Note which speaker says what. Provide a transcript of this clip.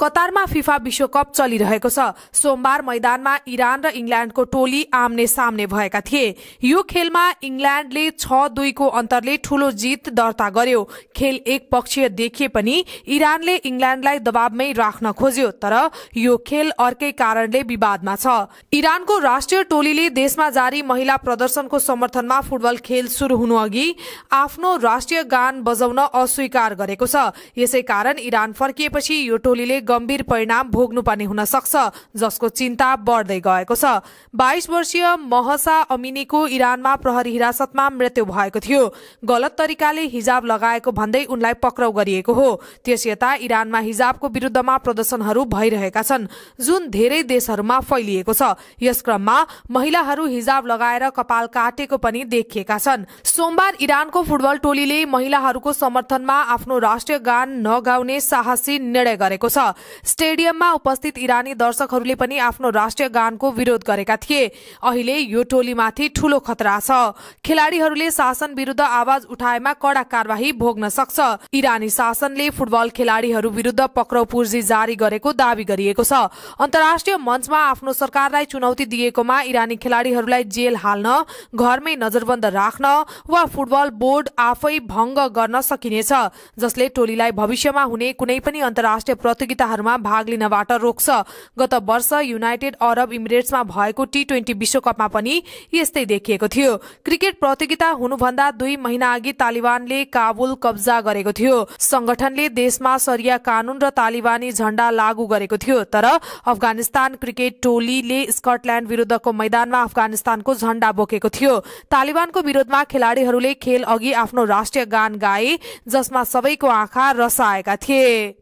Speaker 1: कतारमा फिफा विश्वकप चलिरहेको छ सोमबार मैदानमा इरान र इङ्ल्याण्डको टोली आम्ने सामने भएका थिए यो खेलमा इङ्ल्याण्डले छ दुईको अन्तरले ठूलो जित दर्ता गर्यो खेल एकपक्षीय देखिए पनि इरानले इङ्ल्याण्डलाई दबावमै राख्न खोज्यो तर यो खेल अर्कै कारणले विवादमा छ इरानको राष्ट्रिय टोलीले देशमा जारी महिला प्रदर्शनको समर्थनमा फुटबल खेल शुरू हुनु अघि आफ्नो राष्ट्रिय गान बजाउन अस्वीकार गरेको छ यसै कारण इरान फर्किएपछि यो टोलीले गम्भीर परिणाम भोग्नुपर्ने हुन सक्छ जसको चिन्ता बढ्दै गएको छ बाइस वर्षीय महसा अमिनीको इरानमा प्रहरी हिरासतमा मृत्यु भएको थियो गलत तरिकाले हिजाब लगाएको भन्दै उनलाई पक्राउ गरिएको हो त्यस यता इरानमा हिजाबको विरूद्धमा प्रदर्शनहरू भइरहेका छन् जुन धेरै देशहरूमा फैलिएको छ यस क्रममा महिलाहरू हिजाब लगाएर कपाल काटेको पनि देखिएका छन् सोमबार इरानको फुटबल टोलीले महिलाहरूको समर्थनमा आफ्नो राष्ट्रिय गान नगाउने साहसी निर्णय गरेको छ स्टेडियममा उपस्थित इरानी दर्शकहरूले पनि आफ्नो राष्ट्रिय गानको विरोध गरेका थिए अहिले यो टोलीमाथि ठूलो खतरा छ खेलाड़ीहरूले शासन विरूद्ध आवाज उठाएमा कड़ा कार्यवाही भोग्न सक्छ इरानी शासनले फुटबल खेलाड़ीहरू विरूद्ध पक्राउ पूर्जी जारी गरेको दावी गरिएको छ अन्तर्राष्ट्रिय मञ्चमा आफ्नो सरकारलाई चुनौती दिएकोमा इरानी खेलाड़ीहरूलाई जेल हाल्न घरमै नजरबन्द राख्न वा फुटबल बोर्ड आफै भंग गर्न सकिनेछ जसले टोलीलाई भविष्यमा हुने कुनै पनि अन्तर्राष्ट्रिय प्रतियोगिता प्रतियोगिताहरूमा भाग लिनबाट रोक्छ गत वर्ष युनाइटेड अरब इमिरेट्समा भएको टी ट्वेन्टी विश्वकपमा पनि यस्तै देखिएको थियो क्रिकेट प्रतियोगिता हुनुभन्दा दुई महिना अघि तालिबानले काबुल कब्जा गरेको थियो संगठनले देशमा सरिया कानून र तालिबानी झण्डा लागू गरेको थियो तर अफगानिस्तान क्रिकेट टोलीले स्कटल्याण्ड विरूद्धको मैदानमा अफगानिस्तानको झण्डा बोकेको थियो तालिबानको विरोधमा खेलाड़ीहरूले खेल अघि आफ्नो राष्ट्रिय गान गाए जसमा सबैको आँखा रसाएका थिए